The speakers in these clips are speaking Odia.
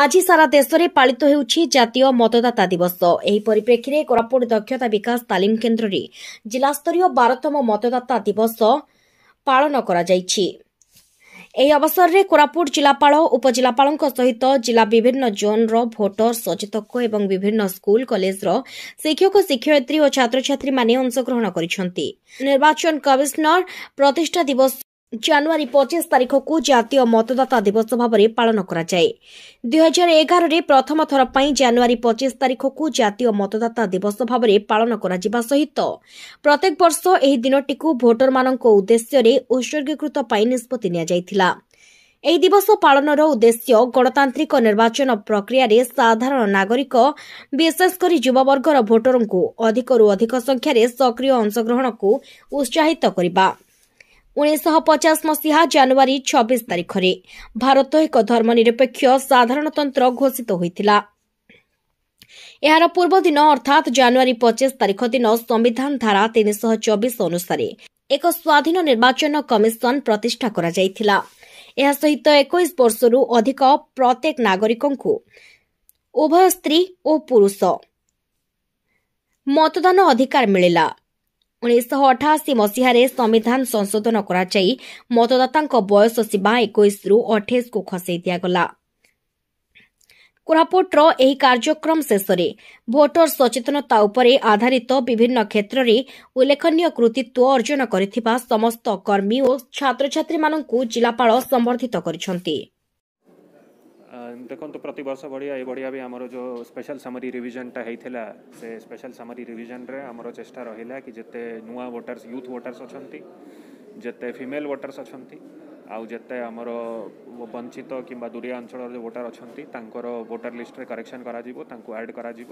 ଆଜି ସାରା ଦେଶରେ ପାଳିତ ହେଉଛି ଜାତୀୟ ମତଦାତା ଦିବସ ଏହି ପରିପ୍ରେକ୍ଷୀରେ କୋରାପୁଟ ଦକ୍ଷତା ବିକାଶ ତାଲିମ କେନ୍ଦ୍ରରେ ଜିଲ୍ଲାସ୍ତରୀୟ ବାରତମ ମତଦାତା ଦିବସ ପାଳନ କରାଯାଇଛି ଏହି ଅବସରରେ କୋରାପୁଟ ଜିଲ୍ଲାପାଳ ଉପଜିଲ୍ଲାପାଳଙ୍କ ସହିତ ଜିଲ୍ଲା ବିଭିନ୍ନ ଜୋନ୍ର ଭୋଟର ସଚେତକ ଏବଂ ବିଭିନ୍ନ ସ୍କୁଲ କଲେଜର ଶିକ୍ଷକ ଶିକ୍ଷୟିତ୍ରୀ ଓ ଛାତ୍ରଛାତ୍ରୀମାନେ ଅଂଶଗ୍ରହଣ କରିଛନ୍ତି ନିର୍ବାଚନ କମିଶନର ପ୍ରତିଷ୍ଠା ଦିବସ ଜାନୁଆରୀ ପଚିଶ ତାରିଖକୁ ଜାତୀୟ ମତଦାତା ଦିବସ ଭାବରେ ପାଳନ କରାଯାଏ ଦୁଇହଜାର ଏଗାରରେ ପ୍ରଥମ ଥର ପାଇଁ ଜାନୁଆରୀ ପଚିଶ ତାରିଖକୁ ଜାତୀୟ ମତଦାତା ଦିବସ ଭାବରେ ପାଳନ କରାଯିବା ସହିତ ପ୍ରତ୍ୟେକ ବର୍ଷ ଏହି ଦିନଟିକୁ ଭୋଟରମାନଙ୍କ ଉଦ୍ଦେଶ୍ୟରେ ଉତ୍ସର୍ଗୀକୃତ ପାଇଁ ନିଷ୍ପଭି ନିଆଯାଇଥିଲା ଏହି ଦିବସ ପାଳନର ଉଦ୍ଦେଶ୍ୟ ଗଣତାନ୍ତ୍ରିକ ନିର୍ବାଚନ ପ୍ରକ୍ରିୟାରେ ସାଧାରଣ ନାଗରିକ ବିଶେଷକରି ଯୁବବର୍ଗର ଭୋଟରଙ୍କୁ ଅଧିକରୁ ଅଧିକ ସଂଖ୍ୟାରେ ସକ୍ରିୟ ଅଂଶଗ୍ରହଣକୁ ଉତ୍ସାହିତ କରିବା ଉଣେଇଶହ ପଚାଶ ମସିହା ଜାନୁଆରୀ ଛବିଶ ତାରିଖରେ ଭାରତ ଏକ ଧର୍ମନିରପେକ୍ଷ ସାଧାରଣତନ୍ତ୍ର ଘୋଷିତ ହୋଇଥିଲା ଏହାର ପୂର୍ବଦିନ ଅର୍ଥାତ୍ ଜାନୁଆରୀ ପଚିଶ ତାରିଖ ଦିନ ସମ୍ଭିଧାନ ଧାରା ତିନିଶହ ଚବିଶ ଅନୁସାରେ ଏକ ସ୍ୱାଧୀନ ନିର୍ବାଚନ କମିଶନ ପ୍ରତିଷ୍ଠା କରାଯାଇଥିଲା ଏହା ସହିତ ଏକୋଇଶ ବର୍ଷରୁ ଅଧିକ ପ୍ରତ୍ୟେକ ନାଗରିକଙ୍କୁ ଉଭୟ ସ୍ତ୍ରୀ ଓ ପୁରୁଷ ମତଦାନ ଅଧିକାର ମିଳିଲା ଉଣେଇଶହ ଅଠାଅଶୀ ମସିହାରେ ସମ୍ଭିଧାନ ସଂଶୋଧନ କରାଯାଇ ମତଦାତାଙ୍କ ବୟସ ସୀମା ଏକୋଇଶରୁ ଅଠେଇଶକୁ ଖସାଇ ଦିଆଗଲା କୋରାପୁଟର ଏହି କାର୍ଯ୍ୟକ୍ରମ ଶେଷରେ ଭୋଟର ସଚେତନତା ଉପରେ ଆଧାରିତ ବିଭିନ୍ନ କ୍ଷେତ୍ରରେ ଉଲ୍ଲେଖନୀୟ କୃତିତ୍ୱ ଅର୍ଜନ କରିଥିବା ସମସ୍ତ କର୍ମୀ ଓ ଛାତ୍ରଛାତ୍ରୀମାନଙ୍କୁ ଜିଲ୍ଲାପାଳ ସମ୍ଭର୍ଦ୍ଧିତ କରିଛନ୍ତି ଦେଖନ୍ତୁ ପ୍ରତିବର୍ଷ ଭଳିଆ ଏ ଭଳିଆ ବି ଆମର ଯେଉଁ ସ୍ପେଶାଲ ସମରୀ ରିଭିଜନଟା ହେଇଥିଲା ସେ ସ୍ପେଶାଲ ସମରୀ ରିଭିଜନରେ ଆମର ଚେଷ୍ଟା ରହିଲା କି ଯେତେ ନୂଆ ଭୋଟର୍ସ ୟୁଥ୍ ଭୋଟର୍ସ ଅଛନ୍ତି ଯେତେ ଫିମେଲ୍ ଭୋଟର୍ସ ଅଛନ୍ତି ଆଉ ଯେତେ ଆମର ବଞ୍ଚିତ କିମ୍ବା ଦୂରିଆ ଅଞ୍ଚଳର ଯେଉଁ ଭୋଟର୍ ଅଛନ୍ତି ତାଙ୍କର ଭୋଟର୍ ଲିଷ୍ଟରେ କରେକ୍ସନ୍ କରାଯିବ ତାଙ୍କୁ ଆଡ୍ କରାଯିବ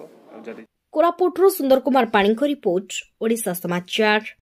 ଯଦି କୋରାପୁଟରୁ ସୁନ୍ଦର କୁମାର ପାଣିଙ୍କ ରିପୋର୍ଟ ଓଡ଼ିଶା ସମାଚାର